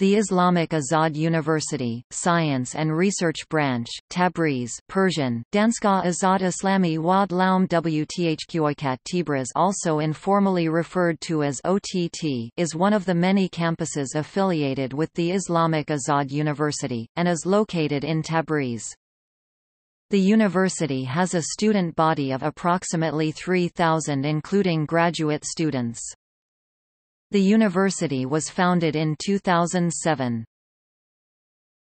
The Islamic Azad University, Science and Research Branch, Tabriz Persian, Danskā Azad Islami Wad Laum Wthqoikat Tabriz also informally referred to as OTT is one of the many campuses affiliated with the Islamic Azad University, and is located in Tabriz. The university has a student body of approximately 3,000 including graduate students. The university was founded in 2007.